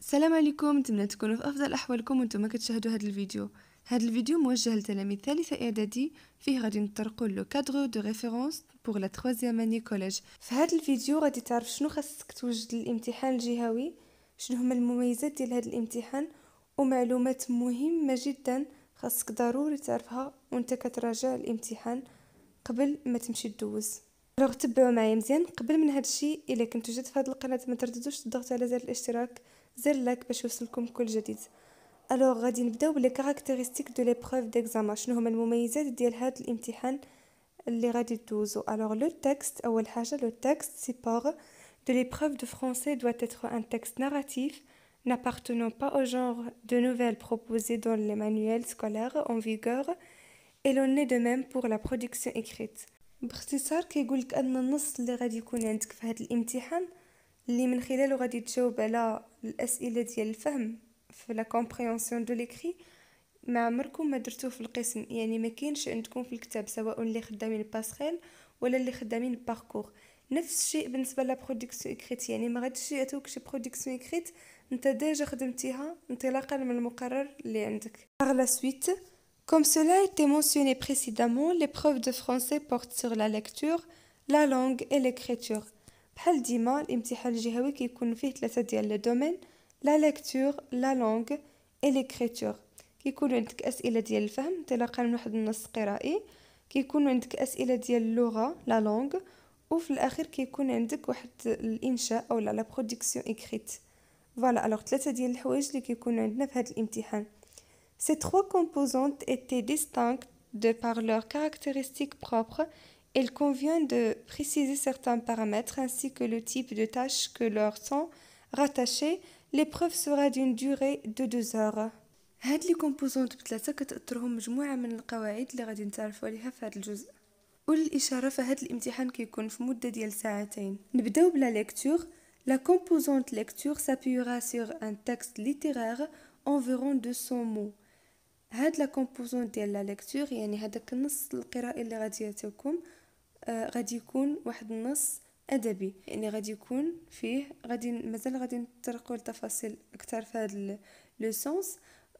السلام عليكم نتمنى تكونوا في افضل احوالكم وانتم كتشاهدوا هذا الفيديو هذا الفيديو موجه لتلاميذ ثالثه اعدادي فيه غادي نطرقوا لو كادغ دو ريفيرونس بوغ لا 3 اني كوليج في هذا الفيديو غادي تعرف شنو خاصك توجد للامتحان الجهوي شنو هما المميزات ديال هذا الامتحان ومعلومات مهمه جدا خاصك ضروري تعرفها وانت كتراجع الامتحان قبل ما تمشي تدوز الوغ تبعوا معايا مزيان قبل من هذا الشيء الا كنتو جد في هذه القناه ما ترددوش تضغطوا على زر الاشتراك زر لايك باش يوصلكم كل جديد الوغ غادي نبداو بلي كاركتيرستيك دو شنو هما de l'épreuve de français doit être un texte narratif n'appartenant pas au genre de nouvelles proposées dans les manuels scolaires en vigueur et l'on est de même pour la production écrite اللي من خلاله غادي تجاوب على الاسئله ديال الفهم في لا كومبريونسيون دو ليكري ما عمركم ما درتوه في القسم يعني ما كاينش عندكم في الكتاب سواء اللي خدامين باسخيل ولا اللي خدامين باركور نفس الشيء بالنسبه لا برودكسيون اكريت يعني ما غاديش يعطيوك شي برودكسيون اكريت انت ديجا خدمتيها انطلاقا من المقرر اللي عندك par la suite comme cela a été mentionné précédemment l'épreuve de français porte sur la lecture la langue et l'écriture بحال ديما الامتحان الجهوي كيكون فيه ثلاثه ديال لي دومين لا ليكتور لا لونغ اي ليكريتور كيكون عندك اسئله ديال الفهم انطلاقا من واحد النص قرائي كيكون عندك اسئله ديال اللغه لا لونغ وفي الاخير كيكون عندك واحد الانشاء او لا برودكسيون اكريت فوالا الوغ ثلاثه ديال الحوايج اللي كيكون عندنا في هذا الامتحان سي تخوا كومبوزونت اتي distinctes دو بار لور caractéristiques propres Il convient de préciser certains paramètres ainsi que le type de tâches que leur sont rattachées. L'épreuve sera d'une durée de deux heures. Cette composante peut être une jumeauille de règles que nous allons connaître dans cette partie. Je vous invite à regarder cette émission qui se déroule dans deux heures. Commençons par la lecture. La composante lecture s'appuiera sur un texte littéraire d'environ 200 mots. Cette composante de la lecture, c'est-à-dire ce texte de la آه، غادي يكون واحد النص ادبي يعني غادي يكون فيه غادي مازال غادي نطرقوا لتفاصيل اكثر في هذا لو سونس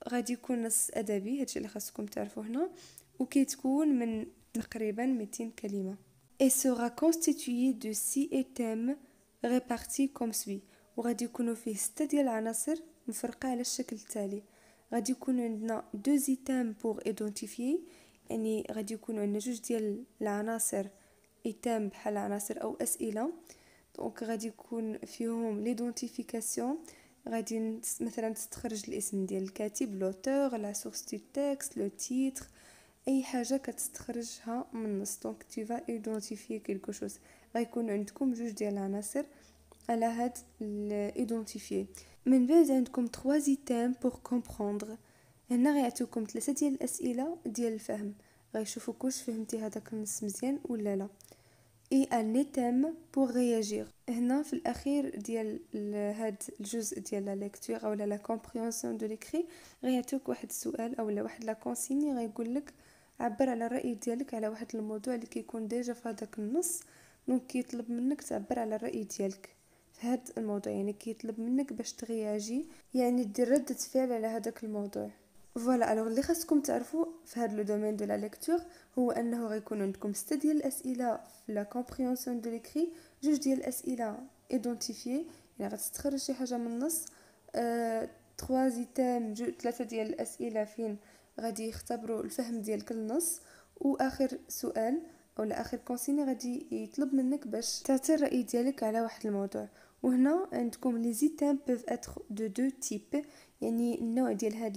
غادي يكون نص ادبي هادشي اللي خاصكم تعرفوه هنا وكيتكون من تقريبا 200 كلمه et sera دو سي six thèmes ريبارتي كوم سوي وغادي يكونوا فيه ستة ديال العناصر مفرقة على الشكل التالي غادي يكون عندنا دو زيتام بور ايدونتيفي يعني غادي يكونوا عندنا جوج ديال العناصر ايتام بحال عناصر او اسئله دونك غادي يكون فيهم ليدونتيفيكاسيون غادي مثلا تستخرج الاسم ديال الكاتب لوتور لا سورس دو تيكست لو تيتر اي حاجه كتستخرجها من النص دونك تي فا ايدونتيفي كلكو شوز غيكون عندكم جوج ديال العناصر على هاد ايدونتيفي من بعد عندكم 3 ايتام بور كومبروندر هنا غيعطيوكم ثلاثه ديال الاسئله ديال الفهم غيشوفوك واش فهمتي هذاك النص مزيان ولا لا اي ان لي بور رياجير هنا في الاخير ديال هاد الجزء ديال لا ليكتور اولا لا كومبريونسيون دو ليكري غيعطيوك واحد السؤال اولا واحد لا كونسيني غيقول لك عبر على الراي ديالك على واحد الموضوع اللي كيكون ديجا في هذاك النص دونك كيطلب منك تعبر على الراي ديالك في هاد الموضوع يعني كيطلب منك باش تغياجي يعني دير ردة فعل على هذاك الموضوع فوالا الوغ اللي خاصكم تعرفوا في هذا لو دومين دو لا ليكتور هو انه غيكون عندكم سته ديال الاسئله في لا كومبريونسيون دو ليكري جوج ديال الاسئله ايدونتيفي يعني غتستخرج شي حاجه من النص تخوا آه، زيتام جو ثلاثه ديال الاسئله فين غادي يختبروا الفهم ديالك للنص واخر سؤال او اخر كونسيني غادي يطلب منك باش تعطي الراي ديالك على واحد الموضوع وهنا عندكم لي زيتام بوف اتر دو دو تيب يعني النوع ديال هاد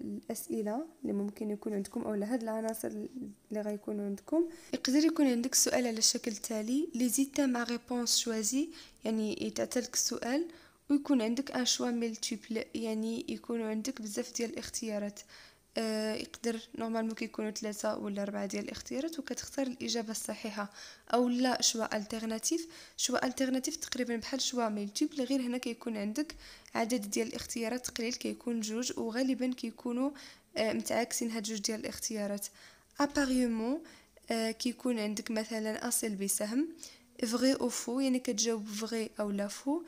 الاسئله اللي ممكن يكون عندكم اولا هاد العناصر اللي غيكونوا عندكم يقدر يكون عندك سؤال على الشكل التالي لي زيتا مع ريبونس شوازي يعني يتعطلك السؤال ويكون عندك ان شوا ميلتيبل يعني يكون عندك بزاف ديال الاختيارات آه، يقدر نورمالمون يكونوا ثلاثة ولا أربعة ديال الاختيارات وكتختار الإجابة الصحيحة أو لا شوا التيرناتيف شوا التيرناتيف تقريبا بحال شوا ملتيبل غير هنا كيكون عندك عدد ديال الاختيارات قليل كيكون جوج وغالبا كيكونوا آه، متعاكسين هاد جوج ديال الاختيارات اباريومون آه، كيكون عندك مثلا اصل بسهم فغي او فو يعني كتجاوب فغي او لا فو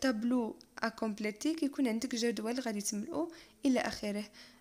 طابلو اكومبليتي كيكون عندك جدول غادي تملؤه الى اخره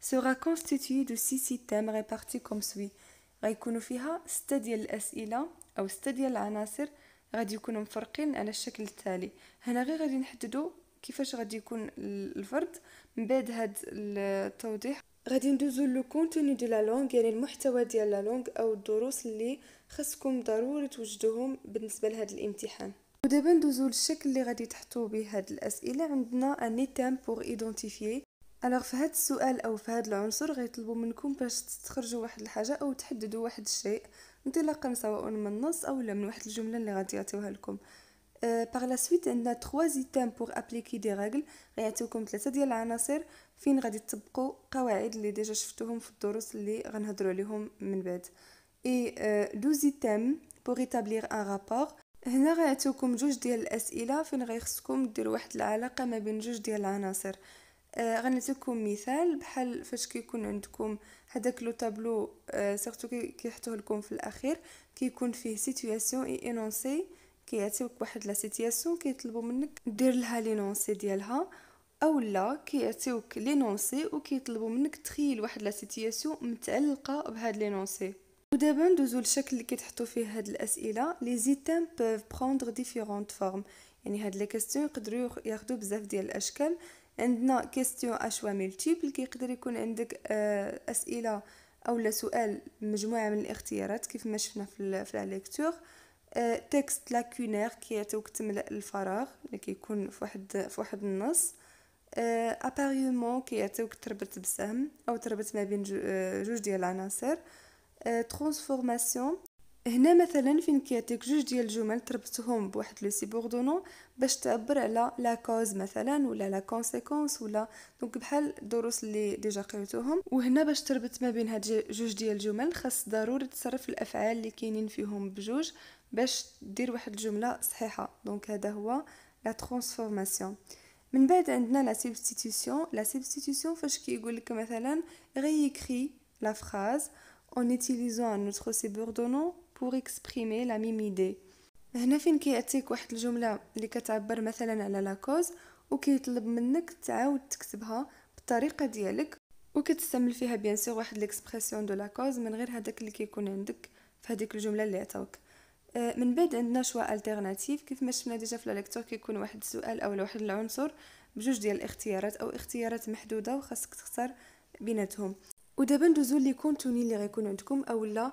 sera constitué de six systèmes répartis comme suit غيكونوا فيها ستة ديال الأسئلة أو ستة ديال العناصر غادي يكونوا مفرقين على الشكل التالي هنا غير غادي نحددوا كيفاش غادي يكون الفرد من بعد هاد التوضيح غادي ندوزو لو كونتوني دو لا لونغ يعني المحتوى ديال لا لونغ او الدروس اللي خاصكم ضروري توجدوهم بالنسبه لهذا الامتحان ودابا ندوزو للشكل اللي غادي تحطو به هاد الاسئله عندنا ان تيم بور ايدونتيفيي الوغ في هذا السؤال او في هذا العنصر غيطلبوا منكم باش تخرجوا واحد الحاجه او تحددوا واحد الشيء انطلاقا سواء من النص او لا من واحد الجمله اللي غادي يعطيوها لكم باغ لا سويت عندنا 3 زيتام بوغ ابليكي دي ريغل غيعطيوكم ثلاثه ديال العناصر فين غادي تطبقوا قواعد اللي ديجا شفتوهم في الدروس اللي غنهضروا عليهم من بعد اي دو زيتام بوغ ايتابليغ ان رابور هنا غيعطيوكم جوج ديال الاسئله فين غيخصكم ديروا واحد العلاقه ما بين جوج ديال العناصر آه، غنعطيكم مثال بحال فاش كيكون عندكم هذاك لو تابلو آه سيرتو كيحطوه لكم في الاخير كيكون فيه سيتوياسيون اي انونسي كيعطيوك واحد لا سيتوياسيون كيطلبوا منك دير لها لينونسي ديالها اولا كيعطيوك لينونسي وكيطلبوا منك تخيل واحد لا سيتوياسيون متعلقه بهاد لينونسي ودابا ندوزو للشكل اللي كتحطو فيه هاد الاسئله لي زيتام بوف بروندر ديفيرونت فورم يعني هاد لي كاستيون يقدروا ياخدو بزاف ديال الاشكال عندنا كيستيون اشوا ملتيبل كيقدر يكون عندك آه، اسئله اولا سؤال مجموعه من الاختيارات كيف ما شفنا في لا ليكتور تكست لاكونير كيعطيوك تملا الفراغ اللي كيكون في واحد في واحد النص اباريومون آه، كيعطيوك تربط بسهم او تربط ما بين آه، جوج ديال العناصر ترانسفورماسيون هنا مثلا فين كيعطيك جوج ديال الجمل تربطهم بواحد لو سيبوردونون باش تعبر على لا كوز مثلا ولا لا كونسيكونس ولا دونك بحال الدروس اللي ديجا قريتوهم وهنا باش تربط ما بين هاد جوج ديال الجمل خاص ضروري تصرف الافعال اللي كاينين فيهم بجوج باش دير واحد الجمله صحيحه دونك هذا هو لا ترانسفورماسيون من بعد عندنا لا سبستيتيوشن لا سبستيتيوشن فاش كيقول لك مثلا غيكري لا فراز en utilisant un autre subordonnant pour exprimer la même idée هنا فين كيعطيك واحد الجمله اللي كتعبر مثلا على لا كوز وكيطلب منك تعاود تكتبها بالطريقه ديالك وكتستعمل فيها بيان سور واحد ليكسبرسيون دو لا كوز من غير هذاك اللي كيكون عندك في هذيك الجمله اللي عطاوك آه، من بعد عندنا شوا التيرناتيف كيف ما شفنا ديجا في ليكتور كيكون واحد السؤال او واحد العنصر بجوج ديال الاختيارات او اختيارات محدوده وخاصك تختار بيناتهم ودابا ندوزو لي كونتوني اللي غيكون عندكم اولا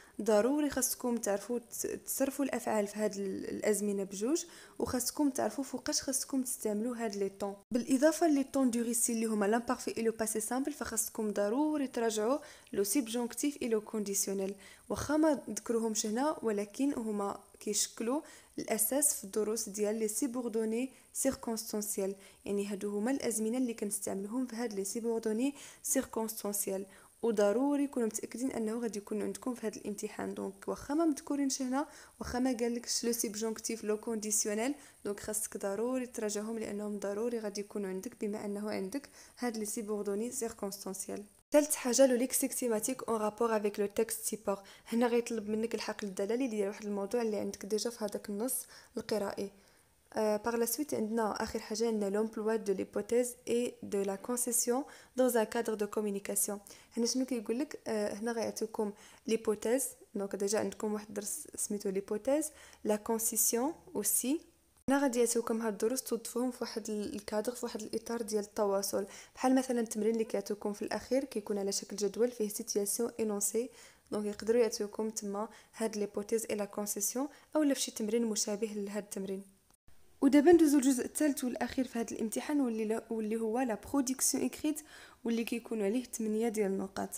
ضروري خاصكم تعرفوا تصرفوا الافعال في هاد الازمنه بجوج وخاصكم تعرفوا فوقاش خاصكم تستعملوا هاد لي طون بالاضافه لي طون دو ريسي اللي هما لامبارفي اي لو باسي سامبل فخاصكم ضروري تراجعوا لو سيبجونكتيف اي لو كونديسيونيل واخا ما ذكروهمش هنا ولكن هما كيشكلوا الاساس في الدروس ديال لي سيبوردوني سيركونستانسييل يعني هادو هما الازمنه اللي كنستعملوهم في هاد لي سيبوردوني سيركونستانسييل وضروري كونوا متاكدين انه غادي يكون عندكم في هذا الامتحان دونك واخا ما مذكورينش هنا واخا ما قالكش لو سيبجونكتيف لو كونديسيونيل دونك خاصك ضروري تراجعهم لانهم ضروري غادي يكونوا عندك بما انه عندك هاد لي سيبوردوني سيركونستانسيال ثالث حاجه لو ليكسيك تيماتيك اون رابور افيك لو تكست سيبور هنا غيطلب منك الحقل الدلالي ديال واحد الموضوع اللي عندك ديجا في هذاك النص القرائي Euh, par la suite, عندنا l'emploi de l'hypothèse et de la concession dans un cadre de communication. هنا شنو كيقول هنا غيعطيكم l'hypothèse دونك ديجا عندكم واحد الدرس سميتو l'hypothèse la concession aussi هنا غادي يعطيوكم هاد الدروس توظفوهم في واحد الكادر في واحد الاطار ديال التواصل بحال مثلا التمرين اللي كيعطيوكم في الاخير كيكون على شكل جدول فيه سيتياسيون انونسي دونك يقدروا يعطيوكم تما هاد بوتيز اي لا كونسيسيون اولا فشي تمرين مشابه لهاد التمرين ودابا ندوزو الجزء الثالث والاخير في هذا الامتحان واللي واللي هو لا برودكسيون اكريت واللي كيكون عليه 8 ديال النقاط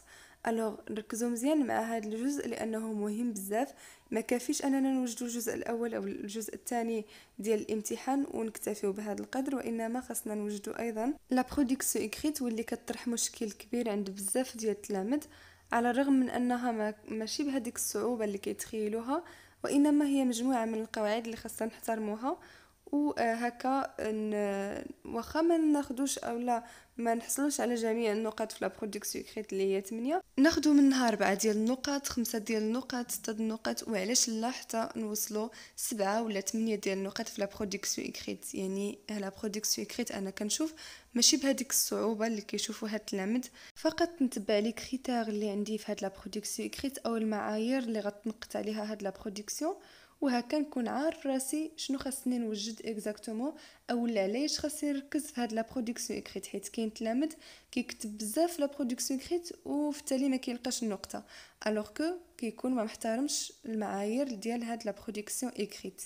الوغ ركزوا مزيان مع هذا الجزء لانه مهم بزاف ما كافيش اننا نوجدوا الجزء الاول او الجزء الثاني ديال الامتحان ونكتفيو بهذا القدر وانما خاصنا نوجدوا ايضا لا برودكسيون اكريت واللي كطرح مشكل كبير عند بزاف ديال التلاميذ على الرغم من انها ما ماشي بهذيك الصعوبه اللي كيتخيلوها وانما هي مجموعه من القواعد اللي خاصنا نحترموها وهكا آه، واخا ما ناخدوش اولا ما نحصلوش على جميع النقاط في لا لابروديك سكريت اللي هي 8 ناخذوا منها 4 ديال النقاط 5 ديال النقاط 6 ديال النقاط وعلاش لا حتى نوصلوا 7 ولا 8 ديال النقاط في لا لابروديك سكريت يعني لا لابروديك سكريت انا كنشوف ماشي بهذيك الصعوبه اللي كيشوفوا هاد التلاميذ فقط نتبع لي كريتير اللي عندي في هاد لا لابروديك سكريت او المعايير اللي غتنقط عليها هاد لا برودكسيون وهكا نكون عارف راسي شنو خاصني نوجد اكزاكتومون اولا علاش خاصني نركز في هاد لا برودكسيون اكريت حيت كاين تلامذ كيكتب بزاف لا برودكسيون اكريت وفي التالي ما كيلقاش النقطه الوغ كو كيكون ما محترمش المعايير ديال هاد لا برودكسيون اكريت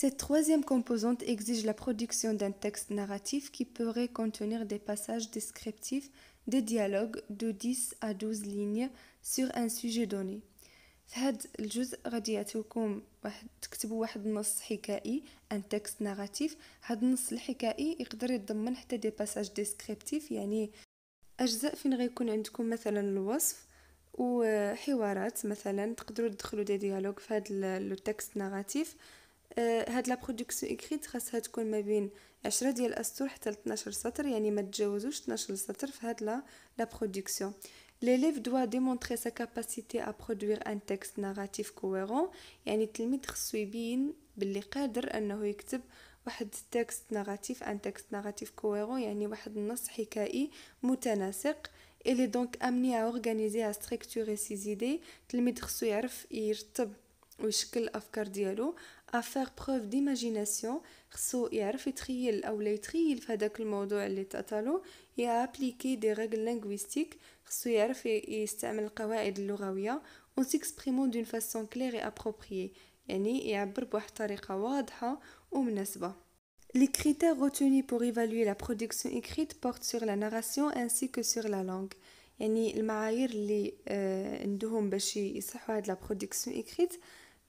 Cette troisième composante exige la production d'un texte narratif qui pourrait contenir des passages descriptifs, des dialogues de 10 à 12 lignes sur un sujet donné. فهاد الجزء غادي يعطيوكم واحد تكتبوا واحد النص حكائي ان تكست ناراتيف هاد النص الحكائي يقدر يتضمن حتى دي باساج ديسكريبتيف يعني اجزاء فين غيكون عندكم مثلا الوصف وحوارات مثلا تقدروا تدخلوا دي ديالوج في هاد لو تكست ناراتيف هاد لا برودكسيون اكريت خاصها تكون ما بين 10 ديال الاسطر حتى ل 12 سطر يعني ما تجاوزوش 12 سطر في هاد لا برودكسيون l'élève doit démontrer sa capacité à produire un texte narratif cohérent يعني التلميذ خصو يبين باللي قادر انه يكتب واحد تكست ناراتيف ان تكست ناراتيف كوهيرون يعني واحد النص حكائي متناسق اللي دونك امني ا اورغانيزي ا ستركتوري سي زيدي التلميذ خصو يعرف يرتب ويشكل الافكار ديالو افير بروف ديماجيناسيون خصو يعرف يتخيل او لا يتخيل في هذاك الموضوع اللي تعطالو يا ابليكي دي ريغل لينغويستيك خصو يعرف يستعمل القواعد اللغويه و تيكسبريمو دون فاسون كلير اي ابروبريي يعني يعبر بواحد الطريقه واضحه ومناسبه Les critères retenus pour évaluer la production écrite portent sur la narration ainsi que sur la langue. يعني المعايير اللي آه، عندهم باش يصحوا هاد لا برودكسيون اكريت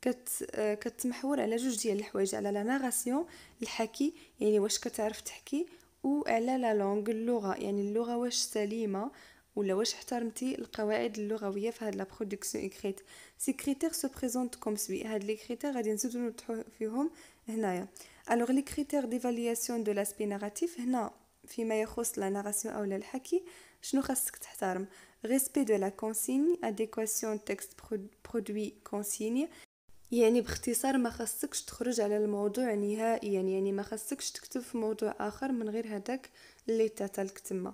كت آه، كتمحور على جوج ديال الحوايج على لا ناراسيون الحكي يعني واش كتعرف تحكي وعلى لا لونغ اللغه يعني اللغه واش سليمه ولا واش احترمتي القواعد اللغويه في هاد لا برودكسيون اكريت سي كريتير سو بريزونت كوم سوي هاد لي كريتير غادي نزيدو نوضحو فيهم هنايا الوغ لي كريتير ديفالياسيون دو لاسبي ناراتيف هنا فيما يخص لا ناراسيون اولا الحكي شنو خاصك تحترم ريسبي دو لا كونسيني اديكواسيون تكست برودوي كونسيني يعني باختصار ما خاصكش تخرج على الموضوع نهائيا يعني ما خاصكش تكتب في موضوع اخر من غير هذاك اللي تاتلك تما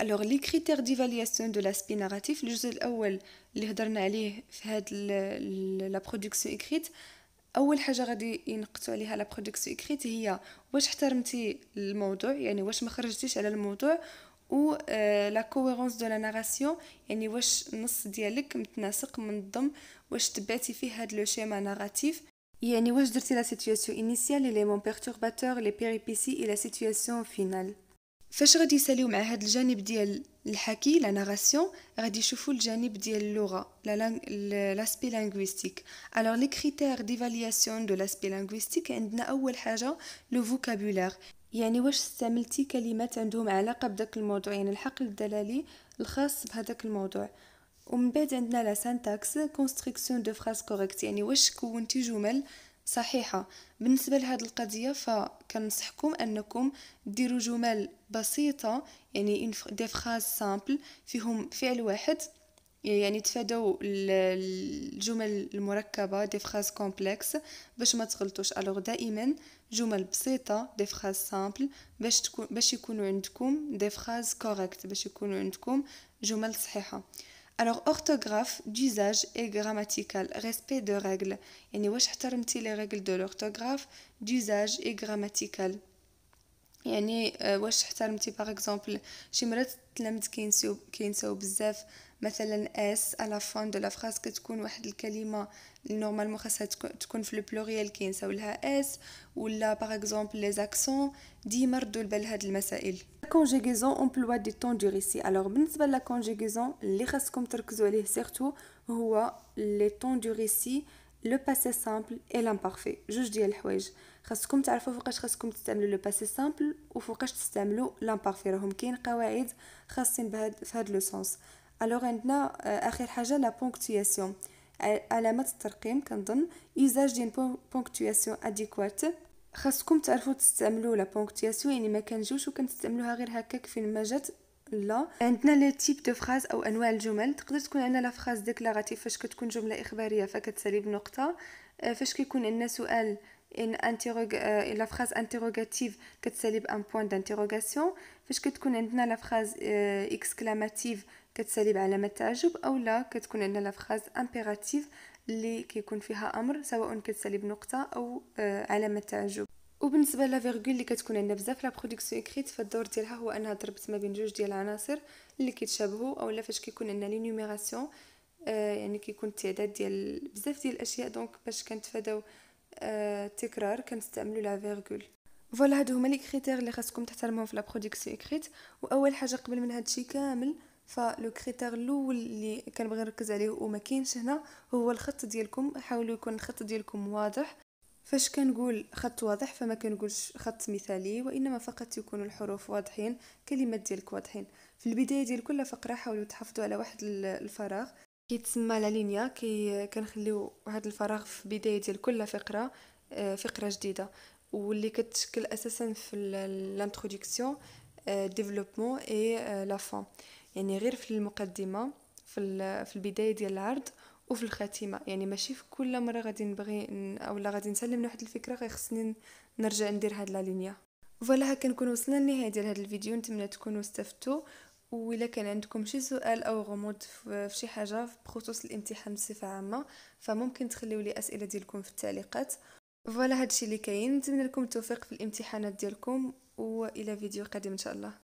الوغ لي كريتير ديفالياسيون دو لاسبي ناراتيف الجزء الاول اللي هضرنا عليه في هاد لا برودكسيون اكريت اول حاجه غادي ينقصوا عليها لا برودكسيون اكريت هي واش احترمتي الموضوع يعني واش ما خرجتيش على الموضوع و لا كويرونس دو لا ناراسيون يعني واش النص ديالك متناسق منظم واش تبعتي فيه هاد لو شيما ناراتيف يعني واش درتي لا سيتوياسيون انيسيال لي مون بيرتورباتور لي بيريبيسي اي لا سيتوياسيون فينال فاش غادي يساليو مع هذا الجانب ديال الحكي لا ناراسيون غادي يشوفوا الجانب ديال اللغه لا لاسبي لانغويستيك الوغ لي كريتير ديفالياسيون دو لاسبي لانغويستيك عندنا اول حاجه لو فوكابولير يعني واش استعملتي كلمات عندهم علاقه بداك الموضوع يعني الحقل الدلالي الخاص بهذاك الموضوع ومن بعد عندنا لا سانتاكس كونستركسيون دو فراز كوريكت يعني واش كونتي جمل صحيحة بالنسبة لهذه القضية فكنصحكم أنكم ديروا جمل بسيطة يعني دي فراز سامبل فيهم فعل واحد يعني تفادوا الجمل المركبة دي فراز كومبلكس باش ما تغلطوش الوغ دائما جمل بسيطة دي فراز سامبل باش تكون باش يكونوا عندكم دي فراز كوريكت باش يكونوا عندكم جمل صحيحة Alors orthographe d'usage et grammatical, respect de règles. يعني واش احترمتي les règles de l'orthographe d'usage et grammatical. يعني واش احترمتي باغ اكزومبل شي مرات تلمت كينسو كينساو بزاف مثلا اس على فون دو لا فراس كتكون واحد الكلمه نورمالمون خاصها تكون في البلوريال كينساو لها اس ولا باغ اكزومبل لي زاكسون ديما ردوا البال هاد المسائل La conjugaison emploie des temps du récit. Alors, pour la conjugaison, اللي خاصكم vous surtout هو les temps du récit, le passé simple et l'imparfait. جوج ديال الحوايج. خاصكم تعرفوا فوقاش خاصكم تستعملوا لو باسي سامبل وفوقاش تستعملوا لامبارفي راهم كاين قواعد خاصين بهاد في هاد لو سونس عندنا اخر حاجه لا de la الترقيم كنظن l'usage d'une ponctuation adéquate خاصكم تعرفوا تستعملوا لا بونكتياسيون يعني ما كنجيوش وكنستعملوها غير هكاك فين ما جات لا عندنا لي تيب دو فراز او انواع الجمل تقدر تكون عندنا لا فراز ديكلاراتيف فاش كتكون جمله اخباريه فكتسالي بنقطه آه، فاش كيكون عندنا سؤال ان انتيروغ آه، لا فراز انتيروغاتيف كتسالي بان بوين دانتيروغاسيون فاش كتكون عندنا لا فراز آه، اكسكلاماتيف كتسالي بعلامه تعجب او لا كتكون عندنا لا فراز امبيراتيف اللي كيكون فيها امر سواء كتسالي بنقطه او آه، علامه تعجب وبالنسبه لافيرغول اللي كتكون عندنا بزاف لا برودكسيون اكريت فالدور ديالها هو انها ضربت ما بين جوج ديال العناصر اللي كيتشابهوا اولا فاش كيكون عندنا لي نيميراسيون آه، يعني كيكون التعداد ديال بزاف ديال الاشياء دونك باش كنتفاداو آه، التكرار كنستعملوا كنستعملو لا فيرغول فوالا هادو هما لي كريتير اللي خاصكم تحترموهم في لا برودكسيون اكريت واول حاجه قبل من هادشي كامل فلو كريتير الاول اللي كنبغي نركز عليه وما كاينش هنا هو الخط ديالكم حاولوا يكون الخط ديالكم واضح فاش كنقول خط واضح فما كنقولش خط مثالي وانما فقط يكون الحروف واضحين كلمات ديالك واضحين في البدايه ديال كل فقره حاولوا تحافظوا على واحد الفراغ كيتسمى لا لينيا كي كنخليو واحد الفراغ في بدايه ديال كل فقره آه، فقره جديده واللي كتشكل اساسا في لانتروديكسيون ديفلوبمون اي لا فون يعني غير في المقدمه في في البدايه ديال العرض وفي الخاتمه يعني ماشي في كل مره غادي نبغي اولا غادي نسلم لواحد الفكره غيخصني نرجع ندير هاد لا لينيا فوالا هكا نكون وصلنا للنهايه ديال هاد الفيديو نتمنى تكونوا استفدتوا وإلا كان عندكم شي سؤال او غموض في شي حاجه بخصوص الامتحان بصفه عامه فممكن تخليو لي اسئله ديالكم في التعليقات فوالا هادشي اللي كاين نتمنى لكم التوفيق في الامتحانات ديالكم والى فيديو قادم ان شاء الله